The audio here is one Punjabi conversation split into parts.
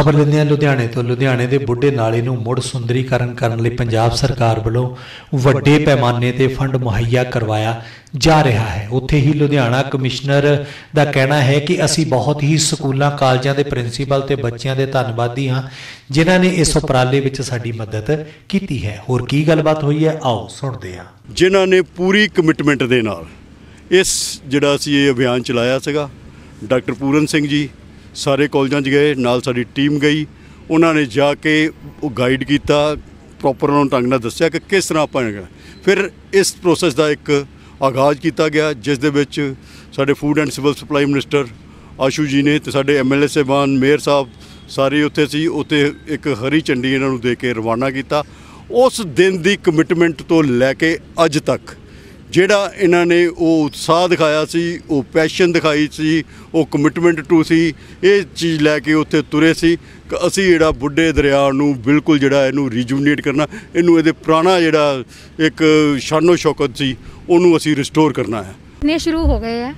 ਖਬਰ ਲੈਂਦੇ ਆ ਲੁਧਿਆਣੇ ਤੋਂ ਲੁਧਿਆਣੇ ਦੇ ਬੁੱਢੇ ਨਾਲੇ ਨੂੰ ਮੁੜ ਸੁੰਦਰੀਕਰਨ ਕਰਨ ਲਈ ਪੰਜਾਬ ਸਰਕਾਰ ਵੱਲੋਂ ਵੱਡੇ ਪੈਮਾਨੇ ਤੇ ਫੰਡ ਮੁਹੱਈਆ ਕਰਵਾਇਆ ਜਾ ਰਿਹਾ ਹੈ ਉੱਥੇ ਹੀ ਲੁਧਿਆਣਾ ਕਮਿਸ਼ਨਰ ਦਾ ਕਹਿਣਾ ਹੈ ਕਿ ਅਸੀਂ ਬਹੁਤ ਹੀ ਸਕੂਲਾਂ ਕਾਲਜਾਂ ਦੇ ਪ੍ਰਿੰਸੀਪਲ ਤੇ ਬੱਚਿਆਂ ਦੇ ਧੰਨਵਾਦੀ ਹਾਂ ਜਿਨ੍ਹਾਂ ਨੇ ਇਸ ਉਪਰਾਲੇ ਵਿੱਚ ਸਾਡੀ ਮਦਦ ਕੀਤੀ ਹੈ ਹੋਰ ਕੀ ਗੱਲਬਾਤ ਹੋਈ ਹੈ ਆਓ ਸੁਣਦੇ ਹਾਂ ਜਿਨ੍ਹਾਂ ਨੇ ਪੂਰੀ ਕਮਿਟਮੈਂਟ ਦੇ ਨਾਲ ਇਸ ਜਿਹੜਾ ਅਸੀਂ ਇਹ ਅਭਿਆਨ ਚਲਾਇਆ ਸੀਗਾ ਡਾਕਟਰ ਪੂਰਨ ਸਿੰਘ ਜੀ ਸਾਰੇ ਕਾਲਜਾਂ 'ਚ ਗਏ ਨਾਲ ਸਾਡੀ ਟੀਮ ਗਈ ਉਹਨਾਂ ਨੇ ਜਾ ਕੇ ਉਹ ਗਾਈਡ ਕੀਤਾ ਪ੍ਰੋਪਰ ਉਹਨਾਂ ਨੂੰ ਢੰਗ ਨਾਲ ਦੱਸਿਆ ਕਿ ਕਿਸ ਤਰ੍ਹਾਂ ਆਪਾਂ ਫਿਰ ਇਸ ਪ੍ਰੋਸੈਸ ਦਾ ਇੱਕ ਆਗਾਜ਼ ਕੀਤਾ ਗਿਆ ਜਿਸ ਦੇ ਵਿੱਚ ਸਾਡੇ food and civil supply minister Ashu ji ਨੇ ਤੇ ਸਾਡੇ ਐਮਐਲਏ ਸਹਿਬਾਨ ਮੇਅਰ ਸਾਹਿਬ ਸਾਰੇ ਉੱਥੇ ਸੀ ਉੱਥੇ ਇੱਕ ਹਰੀ ਚੰਡੀ ਇਹਨਾਂ ਨੂੰ ਦੇ ਕੇ ਰਵਾਨਾ ਕੀਤਾ ਉਸ ਦਿਨ ਦੀ ਕਮਿਟਮੈਂਟ ਤੋਂ ਲੈ ਕੇ ਅੱਜ ਤੱਕ ਜਿਹੜਾ ਇਹਨਾਂ ਨੇ ਉਹ ਉਤਸ਼ਾਹ ਦਿਖਾਇਆ ਸੀ ਉਹ ਪੈਸ਼ਨ ਦਿਖਾਈ ਸੀ ਉਹ ਕਮਿਟਮੈਂਟ ਟੂ ਸੀ ਇਹ ਚੀਜ਼ ਲੈ ਕੇ ਉੱਥੇ ਤੁਰੇ ਸੀ ਕਿ ਅਸੀਂ ਜਿਹੜਾ ਬੁੱਢੇ ਦਰਿਆ ਨੂੰ ਬਿਲਕੁਲ ਜਿਹੜਾ ਇਹਨੂੰ ਰੀਜੂਨੇਟ ਕਰਨਾ ਇਹਨੂੰ ਇਹਦੇ ਪੁਰਾਣਾ ਜਿਹੜਾ ਇੱਕ ਸ਼ਾਨੋ ਸ਼ੌਕਤ ਸੀ ਉਹਨੂੰ ਅਸੀਂ ਰਿਸਟੋਰ ਕਰਨਾ ਹੈ ਨੇ ਸ਼ੁਰੂ ਹੋ ਗਏ ਆ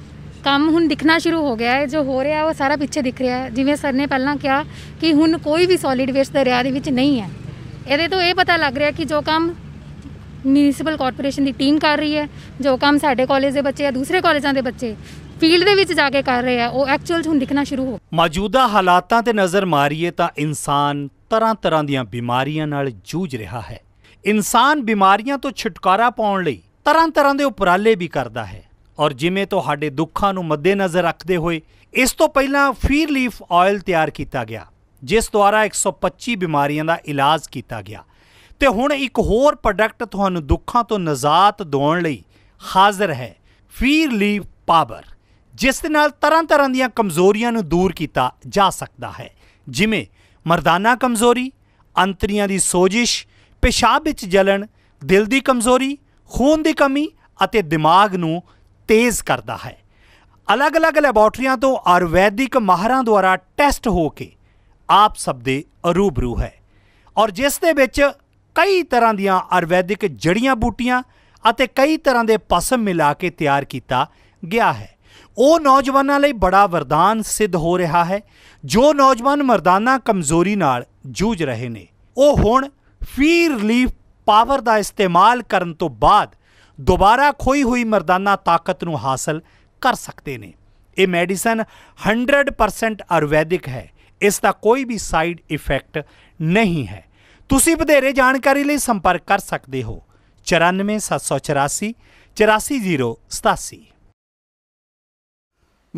ਕੰਮ ਹੁਣ ਦਿਖਣਾ ਸ਼ੁਰੂ ਹੋ ਗਿਆ ਹੈ ਜੋ ਹੋ ਰਿਹਾ ਉਹ ਸਾਰਾ ਪਿੱਛੇ ਦਿਖ ਰਿਹਾ ਹੈ ਜਿਵੇਂ ਸਰ ਨੇ ਪਹਿਲਾਂ ਕਿਹਾ ਕਿ ਹੁਣ ਕੋਈ ਵੀ ਸੋਲਿਡ ਵੇਸਟ ਦਰਿਆ ਦੇ ਵਿੱਚ ਨਹੀਂ ਹੈ ਇਹਦੇ ਤੋਂ ਇਹ ਪਤਾ ਲੱਗ ਰਿਹਾ ਕਿ ਜੋ ਕੰਮ ਮਿਊਨਿਸਪਲ ਕਾਰਪੋਰੇਸ਼ਨ ਦੀ ਟੀਮ ਕਰ ਰਹੀ ਹੈ ਜੋ ਕੰਮ ਸਾਡੇ ਕਾਲਜ ਦੇ ਬੱਚੇ ਆ ਦੂਸਰੇ ਕਾਲਜਾਂ ਦੇ ਬੱਚੇ ਫੀਲਡ ਦੇ ਵਿੱਚ ਜਾ ਕੇ ਕਰ ਰਹੇ ਆ ਉਹ ਐਕਚੁਅਲ ਹੁਣ ਦਿਖਣਾ ਸ਼ੁਰੂ ਹੋ ਮੌਜੂਦਾ ਹਾਲਾਤਾਂ ਤੇ ਨਜ਼ਰ ਮਾਰੀਏ ਤਾਂ ਇਨਸਾਨ ਤਰ੍ਹਾਂ ਤਰ੍ਹਾਂ ਦੀਆਂ ਬਿਮਾਰੀਆਂ ਨਾਲ ਜੂਝ ਰਿਹਾ ਹੈ ਇਨਸਾਨ ਬਿਮਾਰੀਆਂ ਤੋਂ ਛੁਟਕਾਰਾ ਪਾਉਣ ਲਈ ਤਰ੍ਹਾਂ ਤਰ੍ਹਾਂ ਦੇ ਉਪਰਾਲੇ ਵੀ ਕਰਦਾ ਹੈ ਔਰ ਜਿਵੇਂ ਤੁਹਾਡੇ ਦੁੱਖਾਂ ਨੂੰ ਮੱਦੇਨਜ਼ਰ ਰੱਖਦੇ ਹੋਏ ਇਸ ਤੋਂ ਪਹਿਲਾਂ ਫੀਰ ਲੀਫ ਆਇਲ ਤਿਆਰ ਕੀਤਾ ਗਿਆ ਜਿਸ ਦੁਆਰਾ 125 ਬਿਮਾਰੀਆਂ ਦਾ ਇਲਾਜ ਕੀਤਾ ਗਿਆ ਤੇ ਹੁਣ ਇੱਕ ਹੋਰ ਪ੍ਰੋਡਕਟ ਤੁਹਾਨੂੰ ਦੁੱਖਾਂ ਤੋਂ ਨਜ਼ਾਤ ਦਿਵਾਉਣ ਲਈ ਹਾਜ਼ਰ ਹੈ ਫੀਰ ਲੀਵ ਪਾਵਰ ਜਿਸ ਦੇ ਨਾਲ ਤਰ੍ਹਾਂ ਤਰ੍ਹਾਂ ਦੀਆਂ ਕਮਜ਼ੋਰੀਆਂ ਨੂੰ ਦੂਰ ਕੀਤਾ ਜਾ ਸਕਦਾ ਹੈ ਜਿਵੇਂ ਮਰਦਾਨਾ ਕਮਜ਼ੋਰੀ ਅੰਤਰੀਆਂ ਦੀ ਸੋਜਿਸ਼ ਪਿਸ਼ਾਬ ਵਿੱਚ ਜਲਣ ਦਿਲ ਦੀ ਕਮਜ਼ੋਰੀ ਖੂਨ ਦੀ ਕਮੀ ਅਤੇ ਦਿਮਾਗ ਨੂੰ ਤੇਜ਼ ਕਰਦਾ ਹੈ ਅਲੱਗ-ਅਲੱਗ ਲੈਬੋਰਟਰੀਆਂ ਤੋਂ ਆਯੁਰਵੈਦਿਕ ਮਾਹਰਾਂ ਦੁਆਰਾ ਟੈਸਟ ਹੋ ਕੇ ਆਪ ਸਭ ਦੇ ਅਰੂਬਰੂ ਹੈ ਔਰ ਜਿਸ ਦੇ ਵਿੱਚ ਕਈ ਤਰ੍ਹਾਂ ਦੀਆਂ ਆਯੁਰਵੈਦਿਕ ਜੜੀਆਂ ਬੂਟੀਆਂ ਅਤੇ ਕਈ ਤਰ੍ਹਾਂ ਦੇ ਪਸਮ ਮਿਲਾ ਕੇ ਤਿਆਰ ਕੀਤਾ ਗਿਆ ਹੈ ਉਹ ਨੌਜਵਾਨਾਂ ਲਈ ਬੜਾ ਵਰਦਾਨ ਸਿੱਧ ਹੋ ਰਿਹਾ ਹੈ ਜੋ ਨੌਜਵਾਨ ਮਰਦਾਨਾ ਕਮਜ਼ੋਰੀ ਨਾਲ ਜੂਝ ਰਹੇ ਨੇ ਉਹ ਹੁਣ ਫੀ ਰਿਲੀਫ ਪਾਵਰ ਦਾ ਇਸਤੇਮਾਲ ਕਰਨ ਤੋਂ ਬਾਅਦ ਦੁਬਾਰਾ ਖੋਈ ਹੋਈ ਮਰਦਾਨਾ ਤਾਕਤ ਨੂੰ ਹਾਸਲ ਕਰ ਸਕਦੇ ਨੇ ਇਹ ਮੈਡੀਸਨ 100% ਆਯੁਰਵੈਦਿਕ ਹੈ ਇਸ ਦਾ ਕੋਈ ਵੀ ਸਾਈਡ ਇਫੈਕਟ ਨਹੀਂ ਹੈ ਤੁਸੀਂ ਵਧੇਰੇ ਜਾਣਕਾਰੀ ਲਈ ਸੰਪਰਕ ਕਰ ਸਕਦੇ ਹੋ 94784 84087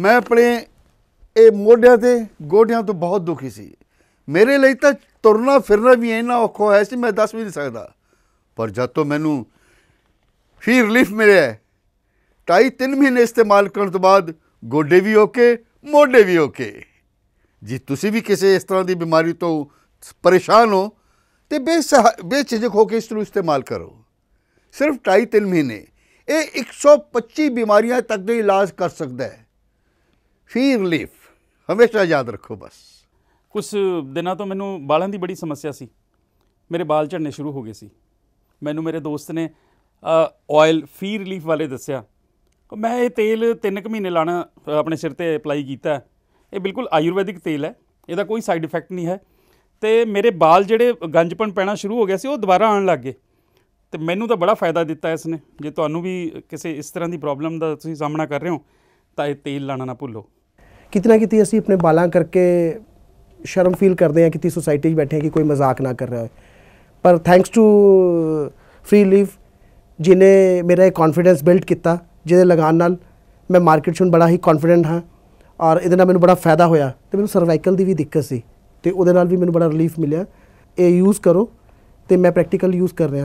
ਮੈਂ ਆਪਣੇ ਇਹ ਮੋਢਿਆਂ ਤੇ ਗੋਡਿਆਂ ਤੋਂ ਬਹੁਤ ਦੁਖੀ ਸੀ ਮੇਰੇ ਲਈ ਤਾਂ ਤੁਰਨਾ ਫਿਰਨਾ ਵੀ ਇੰਨਾ ਔਖਾ ਹੋਇਆ ਸੀ ਮੈਂ ਦੱਸ ਵੀ ਨਹੀਂ ਸਕਦਾ ਪਰ ਜਦ ਤੋਂ ਮੈਨੂੰ ਫੀ ਰਿਲੀਫ ਮਿਲਿਆ ਤਾਈ 3 ਮਹੀਨੇ ਇਸਤੇਮਾਲ ਕਰਨ ਤੋਂ ਬਾਅਦ ਗੋਡੇ ਵੀ ਓਕੇ ਮੋਢੇ ਵੀ ਓਕੇ ਜੀ ਤੁਸੀਂ ਵੀ ਕਿਸੇ ਇਸ ਤਰ੍ਹਾਂ ਦੀ ਬਿਮਾਰੀ ਤੋਂ ਪਰੇਸ਼ਾਨ ਹੋ ਤੇ ਬੇਸਹ ਬੇਚਿਜਕ ਹੋ ਕੇ ਇਸ ਨੂੰ ਇਸਤੇਮਾਲ ਕਰੋ ਸਿਰਫ 2.5 ਮਹੀਨੇ ਇਹ 125 ਬਿਮਾਰੀਆਂ ਤੱਕ ਦੇ ਇਲਾਜ ਕਰ ਸਕਦਾ ਹੈ ਫੀ ਰਿਲੀਫ ਹਮੇਸ਼ਾ ਯਾਦ ਰੱਖੋ ਬਸ ਕੁਝ ਦਿਨਾਂ ਤੋਂ ਮੈਨੂੰ ਵਾਲਾਂ ਦੀ ਬੜੀ ਸਮੱਸਿਆ ਸੀ ਮੇਰੇ ਵਾਲ ਝੜਨੇ ਸ਼ੁਰੂ ਹੋ ਗਏ ਸੀ ਮੈਨੂੰ ਮੇਰੇ ਦੋਸਤ ਨੇ ਆਇਲ ਫੀ ਰਿਲੀਫ ਵਾਲੇ ਦੱਸਿਆ ਮੈਂ ਇਹ ਤੇਲ 3 ਕੁ ਮਹੀਨੇ ਲਾਣਾ ਆਪਣੇ ਸਿਰ ਤੇ ਅਪਲਾਈ ਕੀਤਾ ਇਹ ਬਿਲਕੁਲ ਆਯੁਰਵੈਦਿਕ ਤੇਲ ਹੈ ਇਹਦਾ ਕੋਈ ਸਾਈਡ ਇਫੈਕਟ ਨਹੀਂ ਹੈ ਤੇ ਮੇਰੇ ਵਾਲ ਜਿਹੜੇ ਗੰਜਪਣ ਪੈਣਾ ਸ਼ੁਰੂ ਹੋ ਗਿਆ ਸੀ ਉਹ ਦੁਬਾਰਾ ਆਉਣ ਲੱਗ ਗਏ ਤੇ ਮੈਨੂੰ ਤਾਂ ਬੜਾ ਫਾਇਦਾ ਦਿੱਤਾ ਇਸ ਨੇ ਜੇ ਤੁਹਾਨੂੰ ਵੀ ਕਿਸੇ ਇਸ ਤਰ੍ਹਾਂ ਦੀ ਪ੍ਰੋਬਲਮ ਦਾ ਤੁਸੀਂ ਸਾਹਮਣਾ ਕਰ ਰਹੇ ਹੋ ਤਾਂ ਇਹ ਤੇਲ ਲਾਣਾ ਨਾ ਭੁੱਲੋ ਕਿਤਨਾ ਕਿਤੇ ਅਸੀਂ ਆਪਣੇ ਬਾਲਾਂ ਕਰਕੇ ਸ਼ਰਮ ਫੀਲ ਕਰਦੇ ਹਾਂ ਤੀ ਸੋਸਾਇਟੀ 'ਚ ਬੈਠੇ ਕਿ ਕੋਈ ਮਜ਼ਾਕ ਨਾ ਕਰ ਰਿਹਾ ਹੋਵੇ ਪਰ ਥੈਂਕਸ ਟੂ ਫ੍ਰੀ ਲੀਫ ਜਿਨੇ ਮੇਰਾ ਇਹ ਕੌਨਫੀਡੈਂਸ ਬਿਲਡ ਕੀਤਾ ਜਿਹਦੇ ਲਗਾਨ ਨਾਲ ਮੈਂ ਮਾਰਕੀਟ 'ਚ ਬੜਾ ਹੀ ਕੌਨਫੀਡੈਂਟ ਹਾਂ ਔਰ ਇਹਦੇ ਨਾਲ ਮੈਨੂੰ ਬੜਾ ਫਾਇਦਾ ਹੋਇਆ ਤੇ ਮੈਨੂੰ ਸਰਵਾਈਕਲ ਦੀ ਵੀ ਦਿੱਕਤ ਸੀ ਤੇ ਉਹਦੇ ਨਾਲ ਵੀ ਮੈਨੂੰ ਬੜਾ ਰਿਲੀਫ ਮਿਲਿਆ ਇਹ ਯੂਜ਼ ਕਰੋ ਤੇ ਮੈਂ ਪ੍ਰੈਕਟੀਕਲ ਯੂਜ਼ ਕਰ ਰਿਹਾ